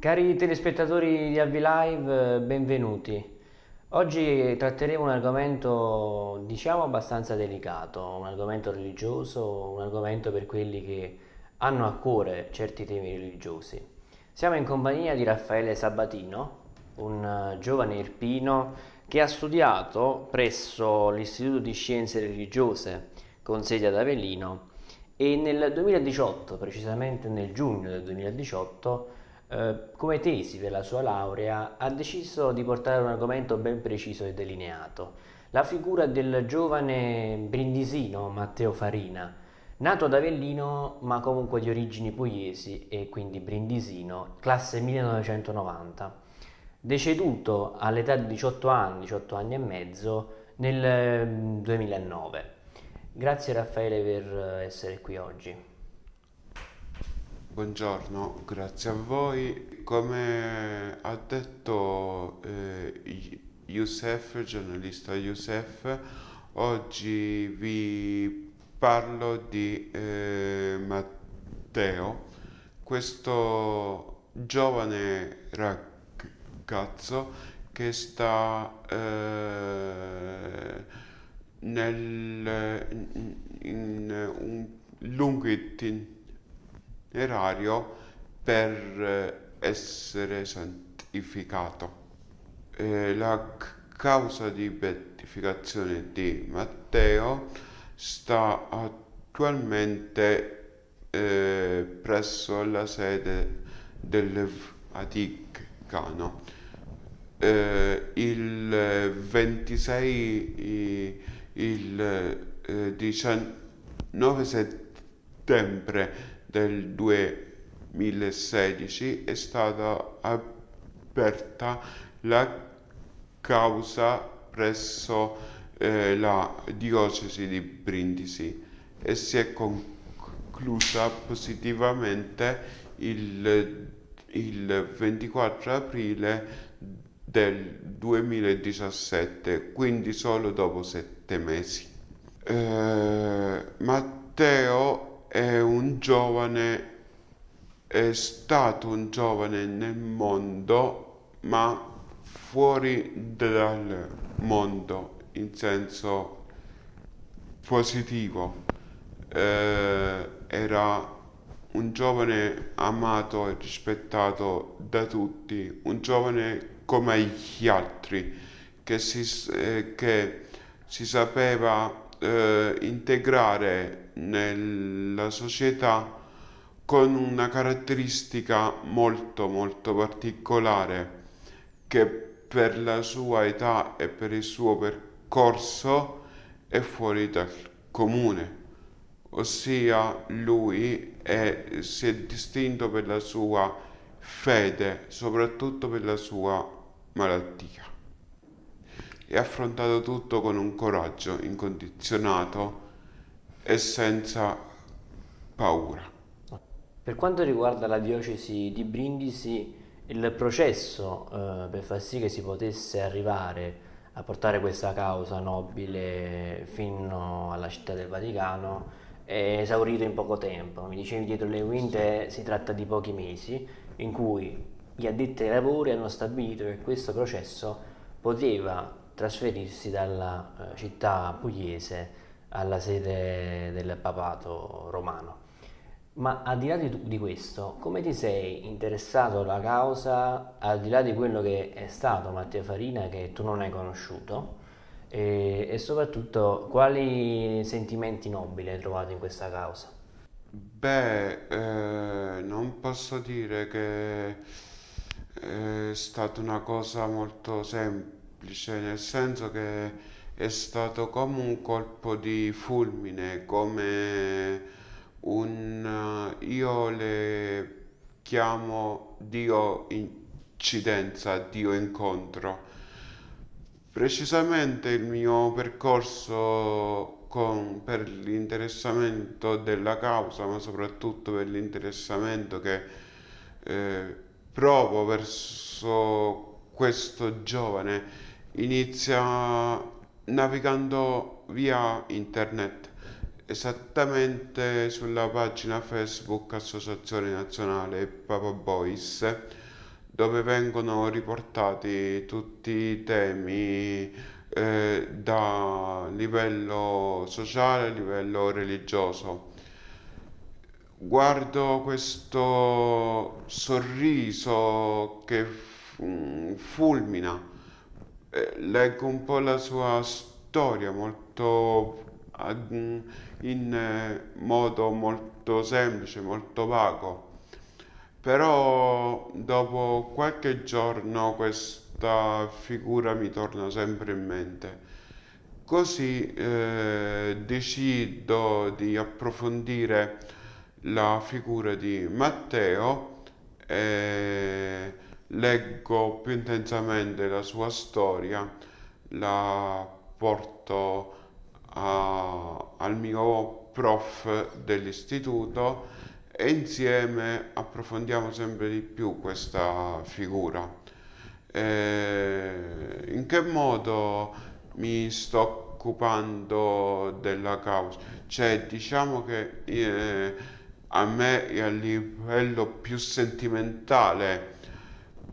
Cari telespettatori di AV Live, benvenuti. Oggi tratteremo un argomento diciamo abbastanza delicato, un argomento religioso, un argomento per quelli che hanno a cuore certi temi religiosi. Siamo in compagnia di Raffaele Sabatino, un eh, giovane irpino che ha studiato presso l'Istituto di Scienze Religiose con sede ad Avellino e nel 2018, precisamente nel giugno del 2018, eh, come tesi per la sua laurea ha deciso di portare un argomento ben preciso e delineato, la figura del giovane brindisino Matteo Farina, nato ad Avellino ma comunque di origini pugliesi e quindi brindisino, classe 1990, deceduto all'età di 18 anni, 18 anni e mezzo, nel 2009. Mm, Grazie Raffaele per eh, essere qui oggi. Buongiorno, grazie a voi. Come ha detto eh, Youssef, giornalista Youssef, oggi vi parlo di eh, Matteo, questo giovane ragazzo che sta eh, nel, in, in un lungo itinerario erario per eh, essere santificato. E la causa di beatificazione di Matteo sta attualmente eh, presso la sede del Vaticano. Eh, il 26 il eh, 19 settembre del 2016 è stata aperta la causa presso eh, la diocesi di Brindisi e si è conclusa positivamente il, il 24 aprile del 2017, quindi solo dopo sette mesi. Eh, Matteo è un giovane, è stato un giovane nel mondo, ma fuori dal mondo, in senso positivo. Eh, era un giovane amato e rispettato da tutti, un giovane come gli altri, che si, eh, che si sapeva eh, integrare nella società con una caratteristica molto molto particolare che per la sua età e per il suo percorso è fuori dal comune, ossia lui è, si è distinto per la sua fede, soprattutto per la sua malattia. E ha affrontato tutto con un coraggio incondizionato e senza paura. Per quanto riguarda la diocesi di Brindisi, il processo eh, per far sì che si potesse arrivare a portare questa causa nobile fino alla città del Vaticano è esaurito in poco tempo. Mi dicevi dietro le quinte si tratta di pochi mesi in cui gli addetti ai lavori hanno stabilito che questo processo poteva trasferirsi dalla eh, città pugliese alla sede del papato romano. Ma al di là di, di, questo, come ti sei interessato alla causa, al di là di quello che è stato Matteo Farina che tu non hai conosciuto, e, e soprattutto quali sentimenti nobili hai trovato in questa causa? Beh, eh, non posso dire che eh, è stata una cosa molto semplice, nel senso che è stato come un colpo di fulmine, come un... Eh, io le chiamo Dio incidenza, Dio incontro. Precisamente il mio percorso con, per l'interessamento della causa, ma soprattutto per l'interessamento che eh, provo verso questo giovane, inizia navigando via internet esattamente sulla pagina Facebook Associazione Nazionale Papa Boys dove vengono riportati tutti i temi eh, da livello sociale a livello religioso. Guardo questo sorriso che mm, fulmina eh, leggo un po' la sua storia molto in eh, modo molto semplice, molto vago. Però dopo qualche giorno questa figura mi torna sempre in mente. Così eh, decido di approfondire la figura di Matteo. Eh, leggo più intensamente la sua storia, la porto a, al mio prof dell'istituto e insieme approfondiamo sempre di più questa figura. E in che modo mi sto occupando della causa. Cioè, diciamo che eh, a me a livello più sentimentale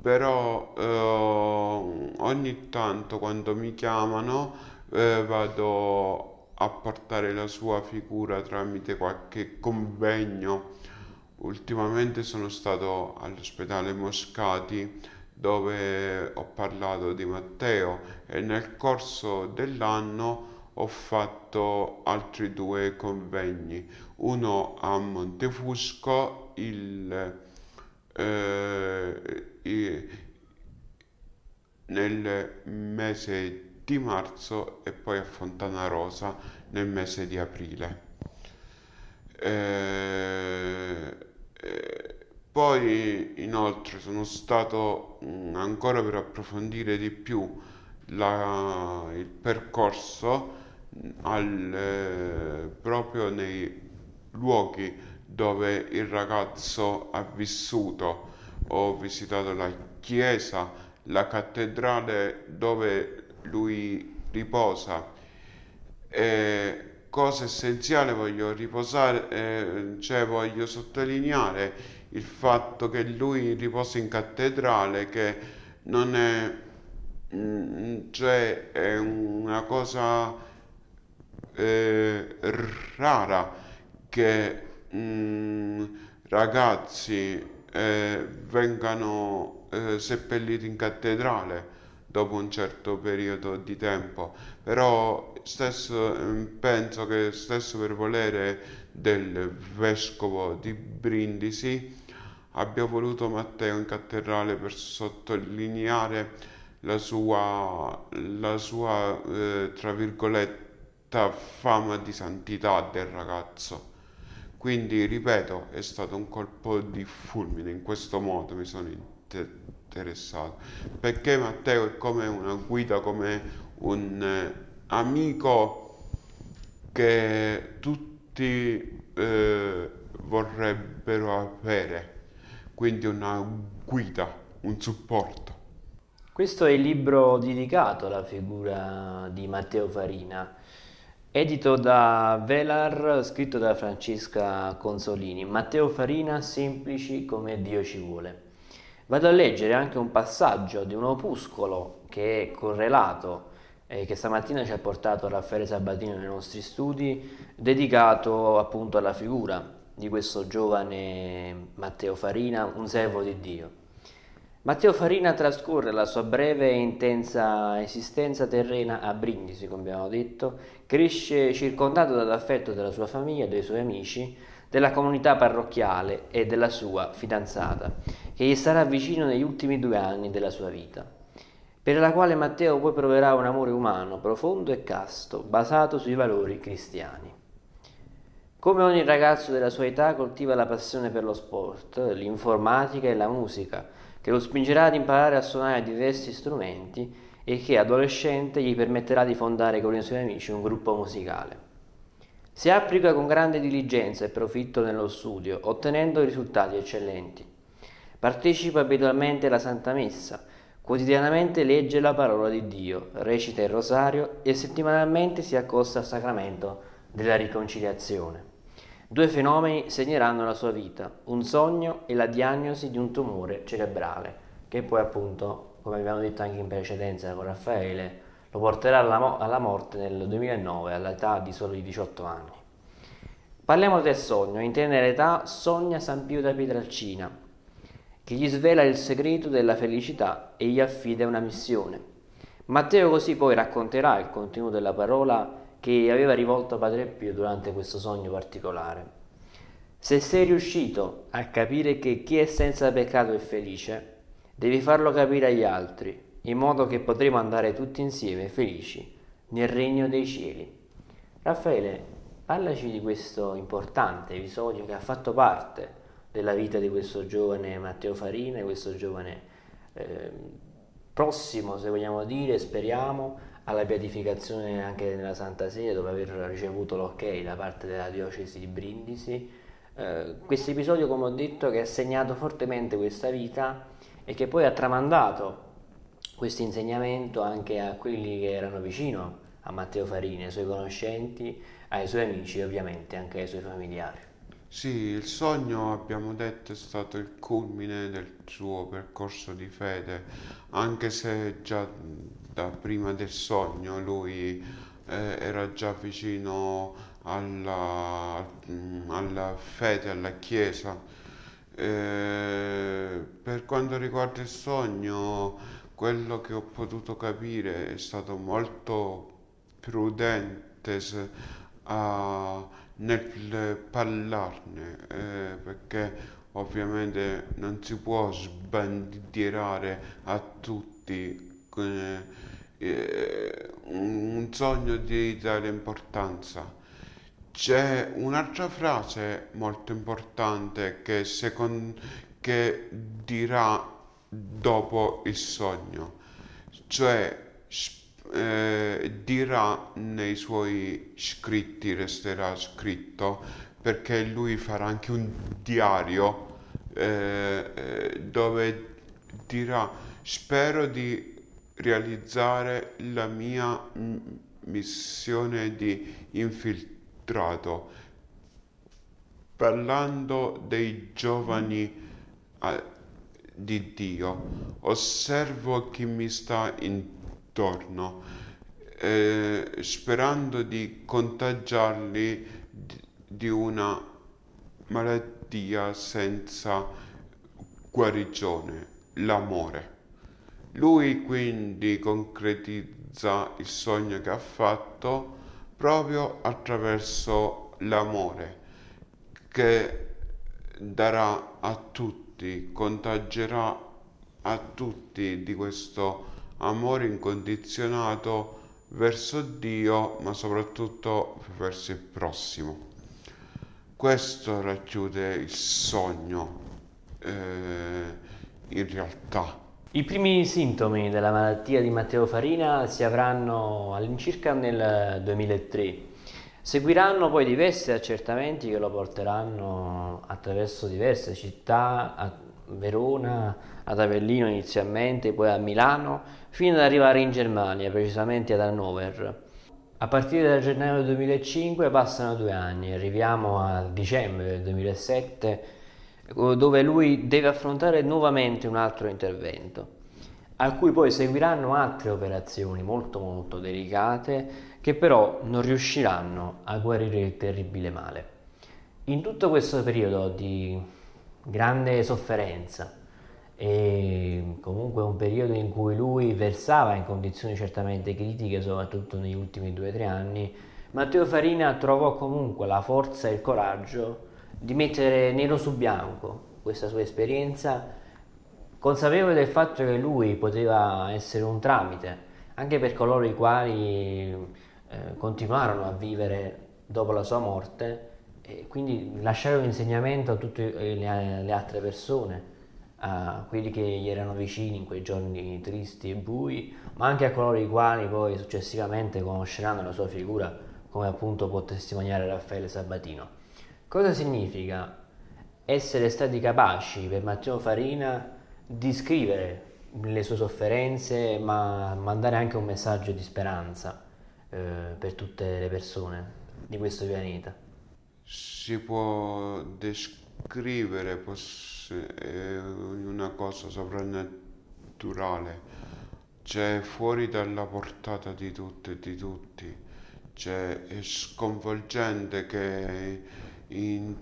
però eh, ogni tanto quando mi chiamano eh, vado a portare la sua figura tramite qualche convegno. Ultimamente sono stato all'ospedale Moscati dove ho parlato di Matteo e nel corso dell'anno ho fatto altri due convegni, uno a Montefusco, il, eh, nel mese di marzo e poi a Fontana Rosa nel mese di aprile. E... Eh, eh, poi inoltre sono stato mm, ancora per approfondire di più la... il percorso al, eh, proprio nei luoghi dove il ragazzo ha vissuto ho visitato la chiesa, la cattedrale dove lui riposa. E cosa essenziale voglio riposare, eh, cioè voglio sottolineare il fatto che lui riposa in cattedrale, che non è, mm, cioè è una cosa eh, rara che mh, mm, ragazzi eh, vengano eh, seppelliti in cattedrale dopo un certo periodo di tempo, però stesso, mm, penso che stesso per volere del vescovo di Brindisi abbia voluto Matteo in cattedrale per sottolineare la sua, la sua eh, tra virgolette, fama di santità del ragazzo. Quindi, ripeto, è stato un colpo di fulmine, in questo modo mi sono interessato, perché Matteo è come una guida, come un eh, amico che tutti eh, vorrebbero avere, quindi una guida, un supporto. Questo è il libro dedicato alla figura di Matteo Farina. Edito da Velar, scritto da Francesca Consolini. Matteo Farina, semplici come Dio ci vuole. Vado a leggere anche un passaggio di un opuscolo che è correlato eh, che stamattina ci ha portato Raffaele Sabatino nei nostri studi, dedicato appunto alla figura di questo giovane Matteo Farina, un servo di Dio. Matteo Farina trascorre la sua breve e intensa esistenza terrena a Brindisi, come abbiamo detto, cresce circondato dall'affetto della sua famiglia, dei suoi amici, della comunità parrocchiale e della sua fidanzata, che gli sarà vicino negli ultimi due anni della sua vita, per la quale Matteo poi proverà un amore umano, profondo e casto, basato sui valori cristiani. Come ogni ragazzo della sua età coltiva la passione per lo sport, l'informatica e la musica, che lo spingerà ad imparare a suonare diversi strumenti e che adolescente gli permetterà di fondare con i suoi amici un gruppo musicale. Si applica con grande diligenza e profitto nello studio, ottenendo risultati eccellenti. Partecipa abitualmente alla Santa Messa, quotidianamente legge la parola di Dio, recita il rosario e settimanalmente si accosta al sacramento della riconciliazione. Due fenomeni segneranno la sua vita, un sogno e la diagnosi di un tumore cerebrale, che poi appunto, come abbiamo detto anche in precedenza con Raffaele, lo porterà alla, mo alla morte nel 2009 all'età di soli 18 anni. Parliamo del sogno, in tenera età sogna San Pio da Pietralcina, che gli svela il segreto della felicità e gli affida una missione. Matteo così poi racconterà il contenuto della parola che aveva rivolto a Padre Pio durante questo sogno particolare. Se sei riuscito a capire che chi è senza peccato è felice, devi farlo capire agli altri, in modo che potremo andare tutti insieme felici nel regno dei cieli. Raffaele, parlaci di questo importante episodio che ha fatto parte della vita di questo giovane Matteo Farina, questo giovane eh, prossimo, se vogliamo dire, speriamo, alla beatificazione anche nella Santa Sede dopo aver ricevuto l'ok da parte della diocesi di Brindisi. Eh, questo episodio, come ho detto, che ha segnato fortemente questa vita e che poi ha tramandato questo insegnamento anche a quelli che erano vicino a Matteo Farini, ai suoi conoscenti, ai suoi amici e ovviamente anche ai suoi familiari. Sì, il sogno, abbiamo detto, è stato il culmine del suo percorso di fede, anche se già guarda, prima del sogno lui eh, era già vicino alla, mm, alla fede, alla chiesa. Eh, per quanto riguarda il sogno, quello che ho potuto capire è stato molto prudente a, nel parlarne, eh, perché ovviamente non si può sbandierare a tutti. Eh, eh, un sogno di dare importanza. C'è un'altra frase molto importante che, secondo, che dirà dopo il sogno, cioè eh, dirà nei suoi scritti, resterà scritto, perché lui farà anche un diario eh, eh dove dirà spero di realizzare la mia mm, missione di infiltrato, parlando dei giovani a, di Dio. Osservo chi mi sta intorno, eh, sperando di contagiarli di, di una malattia senza guarigione, l'amore. Lui quindi concretizza il sogno che ha fatto proprio attraverso l'amore che darà a tutti, contagierà a tutti di questo amore incondizionato verso Dio, ma soprattutto verso il prossimo. Questo racchiude il sogno eh, in realtà i primi sintomi della malattia di Matteo Farina si avranno all'incirca nel 2003. Seguiranno poi diversi accertamenti che lo porteranno attraverso diverse città, a Verona, ad Avellino inizialmente, poi a Milano, fino ad arrivare in Germania, precisamente ad Hannover. A partire da gennaio 2005 passano due anni, arriviamo a dicembre 2007 dove lui deve affrontare nuovamente un altro intervento, a cui poi seguiranno altre operazioni molto molto delicate che però non riusciranno a guarire il terribile male. In tutto questo periodo di grande sofferenza e comunque un periodo in cui lui versava in condizioni certamente critiche, soprattutto negli ultimi due o tre anni, Matteo Farina trovò comunque la forza e il coraggio di mettere nero su bianco questa sua esperienza, consapevole del fatto che lui poteva essere un tramite anche per coloro i quali eh, continuarono a vivere dopo la sua morte e quindi lasciare un insegnamento a tutte le, le altre persone a quelli che gli erano vicini in quei giorni tristi e bui, ma anche a coloro i quali poi successivamente conosceranno la sua figura, come appunto può testimoniare Raffaele Sabatino. Cosa significa essere stati capaci per Matteo Farina di scrivere le sue sofferenze, ma mandare anche un messaggio di speranza eh, per tutte le persone di questo pianeta? Si può descrivere poss- eh, una cosa soprannaturale, cioè fuori dalla portata di tutte e di tutti, cioè è sconvolgente che in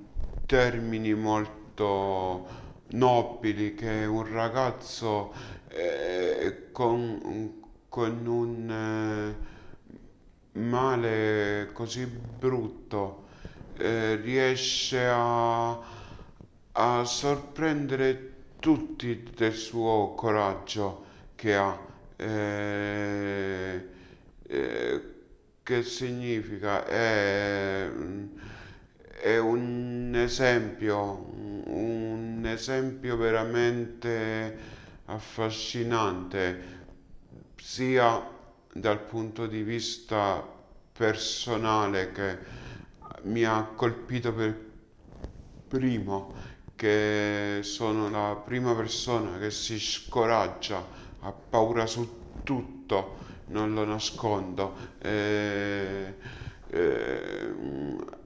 termini molto nobili che un ragazzo eh, con, con un eh, male così brutto eh, riesce a, a sorprendere tutti del suo coraggio che ha. Eh, eh, che significa? Eh, è un esempio, un esempio veramente affascinante, sia dal punto di vista personale che mi ha colpito per primo, che sono la prima persona che si scoraggia, ha paura su tutto, non lo nascondo. E, eh, e, eh,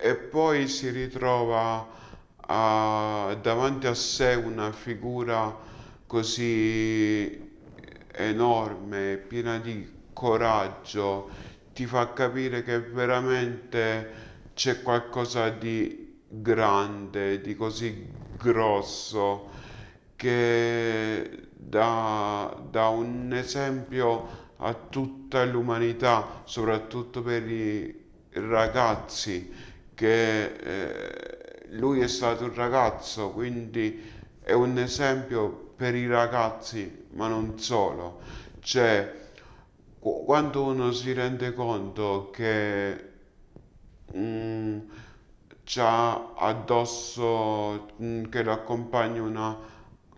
e poi si ritrova a, davanti a sé una figura così enorme, piena di coraggio, ti fa capire che veramente c'è qualcosa di grande, di così grosso, che dà, dà un esempio a tutta l'umanità, soprattutto per i ragazzi che eh, lui è stato un ragazzo, quindi è un esempio per i ragazzi, ma non solo. Cioè, quando uno si rende conto che mh, mm, addosso mh, mm, che l'accompagna una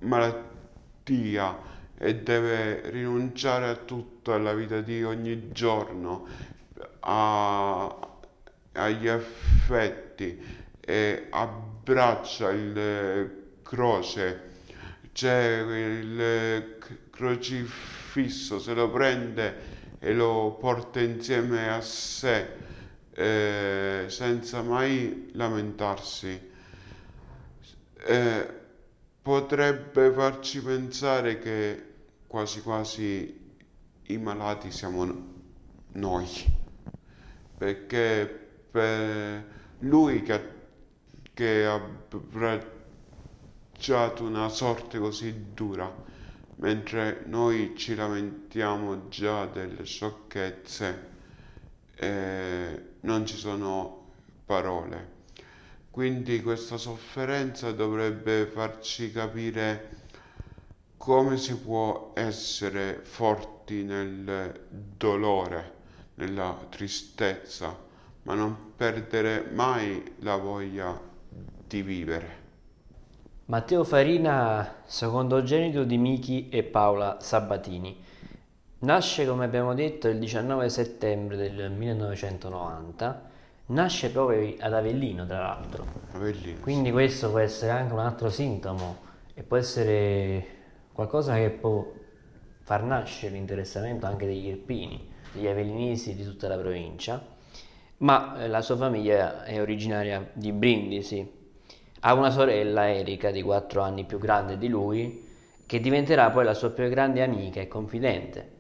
malattia e deve rinunciare a tutto alla vita di ogni giorno a, agli effetti e abbraccia il eh, croce, c'è il eh, crocifisso, se lo prende e lo porta insieme a sé eh, senza mai lamentarsi. Eh, potrebbe farci pensare che quasi quasi i malati siamo noi perché per lui che, che ha abbracciato una sorte così dura, mentre noi ci lamentiamo già delle sciocchezze, eh, non ci sono parole. Quindi questa sofferenza dovrebbe farci capire come si può essere forti nel dolore nella tristezza, ma non perdere mai la voglia di vivere. Matteo Farina, secondogenito di Michi e Paola Sabatini, nasce come abbiamo detto il 19 settembre del 1990 nasce proprio ad Avellino, tra l'altro. Avellino. Quindi questo può essere anche un altro sintomo e può essere qualcosa che può far nascere l'interessamento anche degli irpini gli Avelinesi di tutta la provincia, ma eh, la sua famiglia è originaria di Brindisi. Ha una sorella, Erika, di 4 anni più grande di lui, che diventerà poi la sua più grande amica e confidente,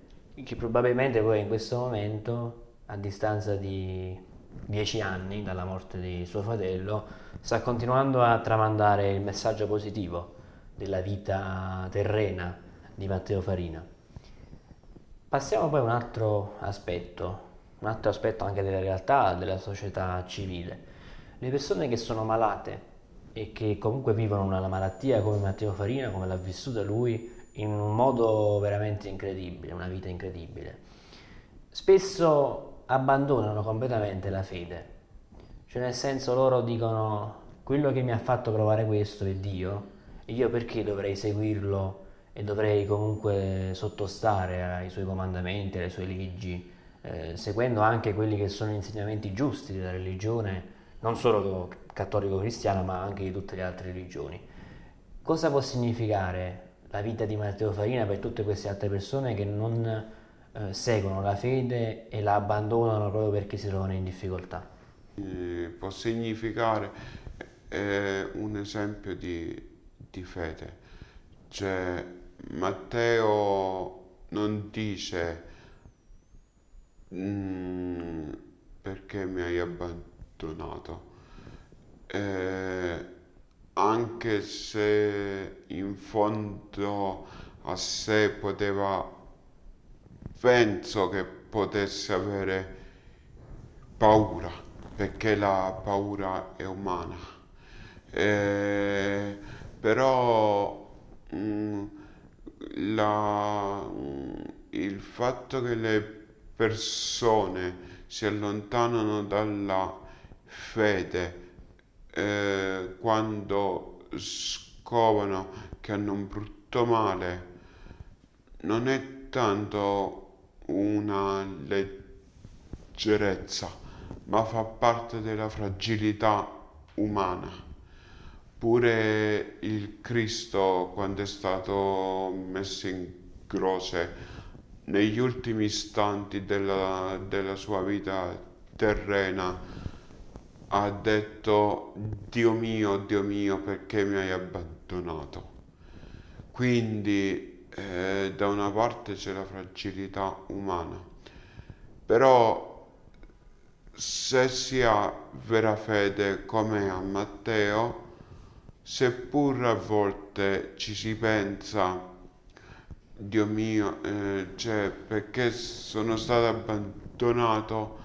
che probabilmente poi in questo momento, a distanza di 10 anni dalla morte di suo fratello, sta continuando a tramandare il messaggio positivo della vita terrena di Matteo Farina. Passiamo poi a un altro aspetto, un altro aspetto anche della realtà della società civile. Le persone che sono malate e che comunque vivono una malattia come Matteo Farina, come l'ha vissuta lui, in un modo veramente incredibile, una vita incredibile, spesso abbandonano completamente la fede. Cioè nel senso loro dicono quello che mi ha fatto provare questo è Dio e io perché dovrei seguirlo e dovrei comunque sottostare ai suoi comandamenti, alle sue leggi, eh, seguendo anche quelli che sono gli insegnamenti giusti della religione, non solo cattolico-cristiana, ma anche di tutte le altre religioni. Cosa può significare la vita di Matteo Farina per tutte queste altre persone che non eh, seguono la fede e la abbandonano proprio perché si trovano in difficoltà? Eh, può significare eh, un esempio di, di fede, cioè Matteo non dice mm, perché mi hai abbandonato, eh, anche se in fondo a sé poteva, penso che potesse avere paura, perché la paura è umana. Eh, però mh, mm, la, mm, il fatto che le persone si allontanano dalla fede eh, quando scovano che hanno un brutto male non è tanto una leggerezza ma fa parte della fragilità umana Pure il Cristo quando è stato messo in croce, negli ultimi istanti della, della sua vita terrena, ha detto Dio mio, Dio mio, perché mi hai abbandonato? Quindi eh, da una parte c'è la fragilità umana, però se si ha vera fede come a Matteo, seppur a volte ci si pensa, Dio mio, eh, cioè perché sono stato abbandonato,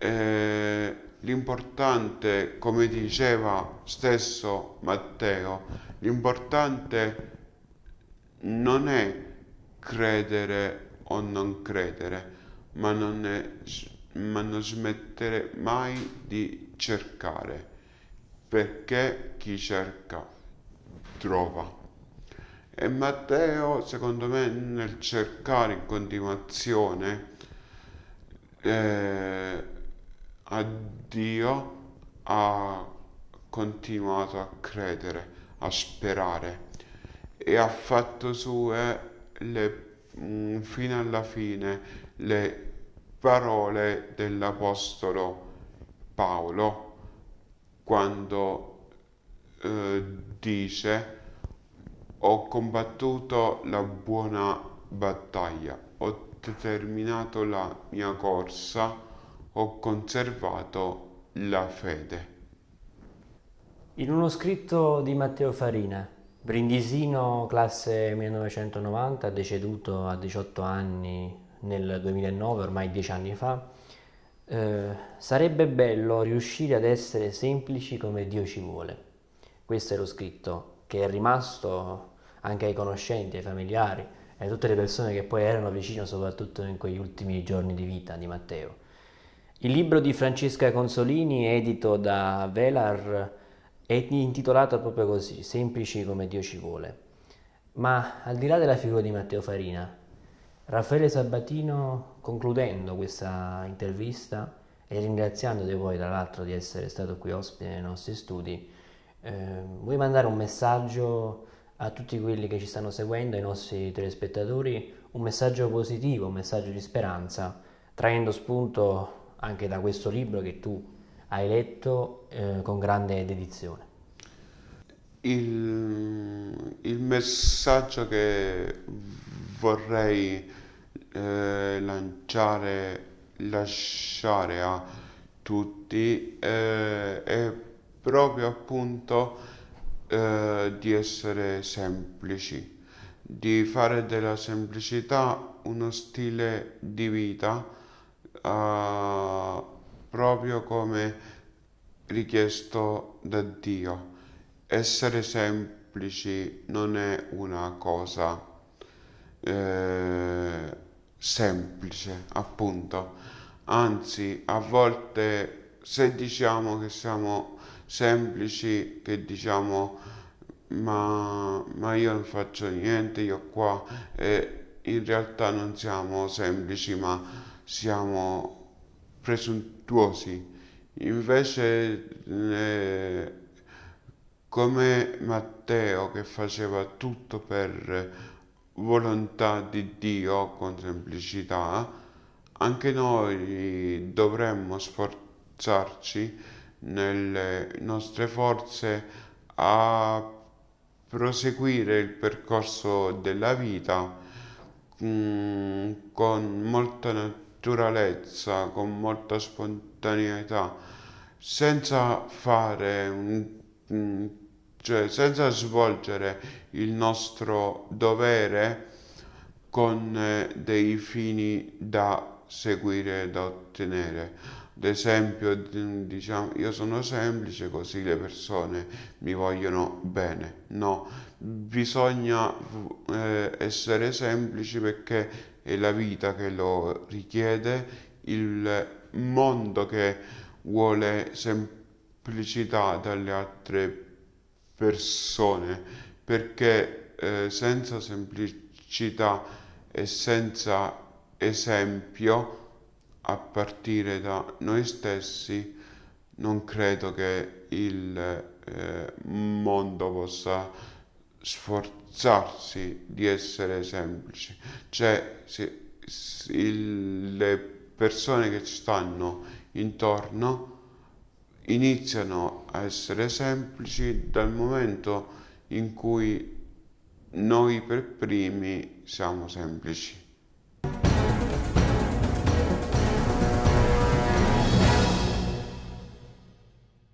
eh, l'importante, come diceva stesso Matteo, l'importante non è credere o non credere, ma non, è, ma non smettere mai di cercare perché chi cerca trova. E Matteo, secondo me, nel cercare in continuazione eh, a Dio, ha continuato a credere, a sperare e ha fatto sue le, mm, fino alla fine le parole dell'Apostolo Paolo quando eh, dice ho combattuto la buona battaglia, ho terminato la mia corsa, ho conservato la fede. In uno scritto di Matteo Farina, brindisino classe 1990, deceduto a 18 anni nel 2009, ormai dieci anni fa, eh, sarebbe bello riuscire ad essere semplici come Dio ci vuole. Questo è lo scritto che è rimasto anche ai conoscenti, ai familiari e a tutte le persone che poi erano vicino, soprattutto in quegli ultimi giorni di vita di Matteo. Il libro di Francesca Consolini, edito da Velar, è intitolato proprio così, Semplici come Dio ci vuole. Ma al di là della figura di Matteo Farina, Raffaele Sabatino concludendo questa intervista e ringraziandoti poi tra l'altro di essere stato qui ospite nei nostri studi, eh, vuoi mandare un messaggio a tutti quelli che ci stanno seguendo, ai nostri telespettatori, un messaggio positivo, un messaggio di speranza, traendo spunto anche da questo libro che tu hai letto eh, con grande dedizione. Il, il messaggio che vorrei eh, lanciare, lasciare a tutti eh, è proprio appunto eh, di essere semplici, di fare della semplicità uno stile di vita eh, proprio come richiesto da Dio. Essere semplici non è una cosa eh, semplice, appunto. Anzi, a volte se diciamo che siamo semplici, che diciamo ma, ma io non faccio niente, io qua, eh, in realtà non siamo semplici, ma siamo presuntuosi. Invece, eh, come Matteo che faceva tutto per volontà di Dio con semplicità, anche noi dovremmo sforzarci nelle nostre forze a proseguire il percorso della vita mm, con molta naturalezza, con molta spontaneità, senza fare un mm, cioè senza svolgere il nostro dovere con eh, dei fini da seguire, da ottenere. Ad esempio, diciamo, io sono semplice così le persone mi vogliono bene. No, bisogna eh, essere semplici perché è la vita che lo richiede, il mondo che vuole semplicità dalle altre persone persone, perché eh, senza semplicità e senza esempio, a partire da noi stessi, non credo che il eh, mondo possa sforzarsi di essere semplici. Cioè, se, se, il, le persone che ci stanno intorno iniziano a essere semplici dal momento in cui noi per primi siamo semplici.